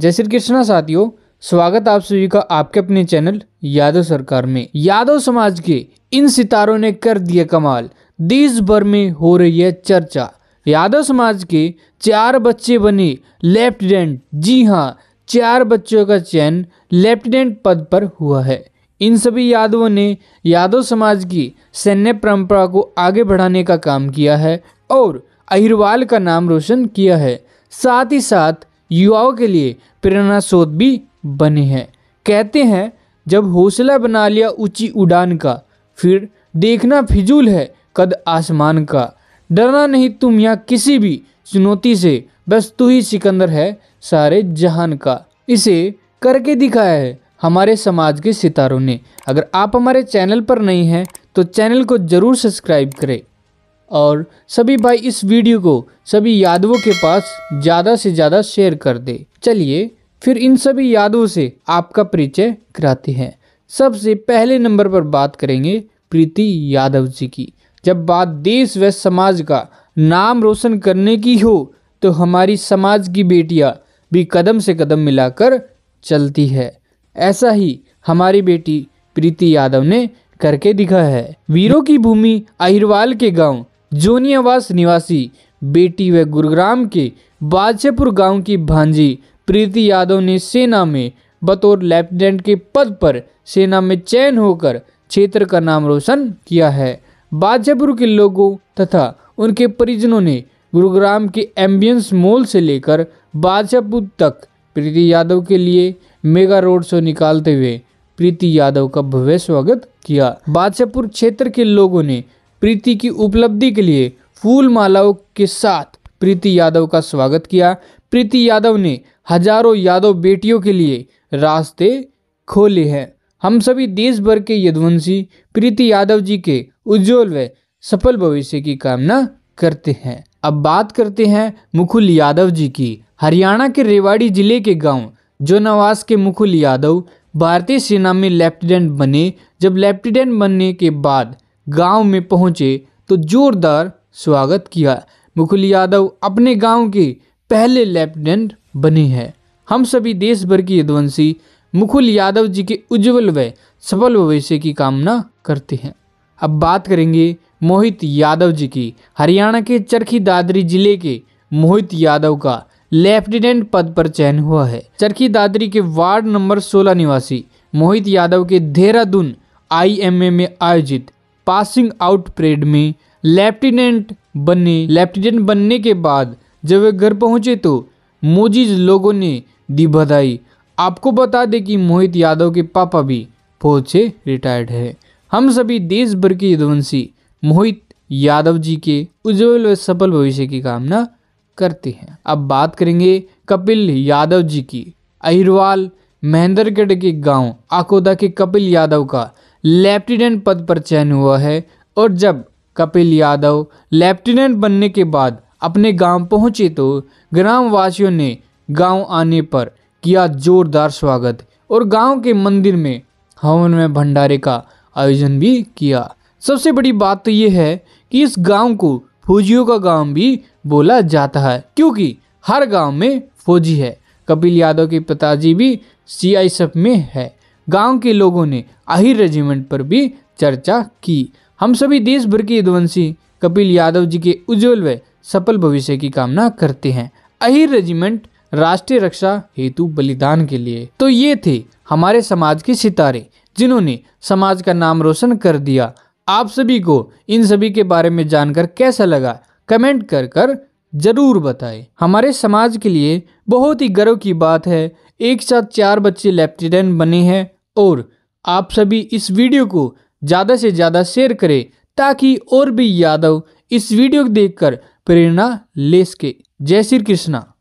जय श्री कृष्णा साथियों स्वागत आप सभी का आपके अपने चैनल यादव सरकार में यादव समाज के इन सितारों ने कर दिया कमाल देश भर में हो रही है चर्चा यादव समाज के चार बच्चे बने लेफ्टिनेंट जी हाँ चार बच्चों का चयन लेफ्टिनेंट पद पर हुआ है इन सभी यादवों ने यादव समाज की सैन्य परंपरा को आगे बढ़ाने का काम किया है और अहिरवाल का नाम रोशन किया है साथ ही साथ युवाओं के लिए प्रेरणा स्रोत भी बने हैं कहते हैं जब हौसला बना लिया ऊंची उड़ान का फिर देखना फिजूल है कद आसमान का डरना नहीं तुम या किसी भी चुनौती से बस तू ही सिकंदर है सारे जहान का इसे करके दिखाया है हमारे समाज के सितारों ने अगर आप हमारे चैनल पर नहीं हैं तो चैनल को ज़रूर सब्सक्राइब करें और सभी भाई इस वीडियो को सभी यादवों के पास ज़्यादा से ज़्यादा शेयर कर दे चलिए फिर इन सभी यादवों से आपका परिचय कराते हैं सबसे पहले नंबर पर बात करेंगे प्रीति यादव जी की जब बात देश व समाज का नाम रोशन करने की हो तो हमारी समाज की बेटियां भी कदम से कदम मिलाकर चलती है ऐसा ही हमारी बेटी प्रीति यादव ने करके दिखा है वीरों की भूमि अहिरवाल के गांव जोनियावास निवासी बेटी व गुरुग्राम के बादशाहपुर गांव की भांजी प्रीति यादव ने सेना में बतौर लेफ्टिनेंट के पद पर सेना में चयन होकर क्षेत्र का नाम रोशन किया है बादशाहपुर के लोगों तथा उनके परिजनों ने गुरुग्राम के एम्बियंस मॉल से लेकर बादशाहपुर तक प्रीति यादव के लिए मेगा रोड शो निकालते हुए प्रीति यादव का भव्य स्वागत किया बादशाहपुर क्षेत्र के लोगों ने प्रीति की उपलब्धि के लिए फूल मालाओं के साथ प्रीति यादव का स्वागत किया प्रीति यादव ने हजारों यादव बेटियों के लिए रास्ते खोले हैं हम सभी देश भर के यदुवंशी प्रीति यादव जी के उज्जवल व सफल भविष्य की कामना करते हैं अब बात करते हैं मुकुल यादव जी की हरियाणा के रेवाड़ी जिले के गांव जोनावास के मुकुल यादव भारतीय सेना में लेफ्टिनेंट बने जब लेफ्टिनेंट बनने के बाद गांव में पहुंचे तो जोरदार स्वागत किया मुकुल यादव अपने गांव के पहले लेफ्टिनेंट बने हैं हम सभी देश भर की यदवंशी मुकुल यादव जी के उज्जवल व सफल भविष्य की कामना करते हैं अब बात करेंगे मोहित यादव जी की हरियाणा के चरखी दादरी जिले के मोहित यादव का लेफ्टिनेंट पद पर चयन हुआ है चरखी दादरी के वार्ड नंबर 16 निवासी मोहित यादव के देहरादून आईएमए में आयोजित पासिंग आउट परेड में लेफ्टिनेंट बने लेफ्टिनेंट बनने के बाद जब वे घर पहुंचे तो मोजिज लोगों ने दी बधाई आपको बता दें कि मोहित यादव के पापा भी फौज से रिटायर्ड है हम सभी देश भर के यदुवंशी मोहित यादव जी के उज्जवल व सफल भविष्य की कामना करते हैं अब बात करेंगे कपिल यादव जी की अहिरवाल महेंद्रगढ़ के गांव आकोदा के कपिल यादव का लेफ्टिनेंट पद पर चयन हुआ है और जब कपिल यादव लेफ्टिनेंट बनने के बाद अपने गांव पहुंचे तो ग्रामवासियों ने गांव आने पर किया जोरदार स्वागत और गांव के मंदिर में हवन में भंडारे का आयोजन भी किया सबसे बड़ी बात तो ये है कि इस गांव को फौजियों का गांव भी बोला जाता है क्योंकि हर गांव में फौजी है कपिल यादव के पिताजी भी सी में है गांव के लोगों ने आहिर रेजिमेंट पर भी चर्चा की हम सभी देश भर के यदुवंशी कपिल यादव जी के उज्जवल व सफल भविष्य की कामना करते हैं अहिर रेजिमेंट राष्ट्रीय रक्षा हेतु बलिदान के लिए तो ये थे हमारे समाज के सितारे जिन्होंने समाज का नाम रोशन कर दिया आप सभी को इन सभी के बारे में जानकर कैसा लगा कमेंट कर कर जरूर बताएं हमारे समाज के लिए बहुत ही गर्व की बात है एक साथ चार बच्चे लेफ्टिनेंट बने हैं और आप सभी इस वीडियो को ज़्यादा से ज़्यादा शेयर करें ताकि और भी यादव इस वीडियो को देखकर प्रेरणा ले सके जय श्री कृष्णा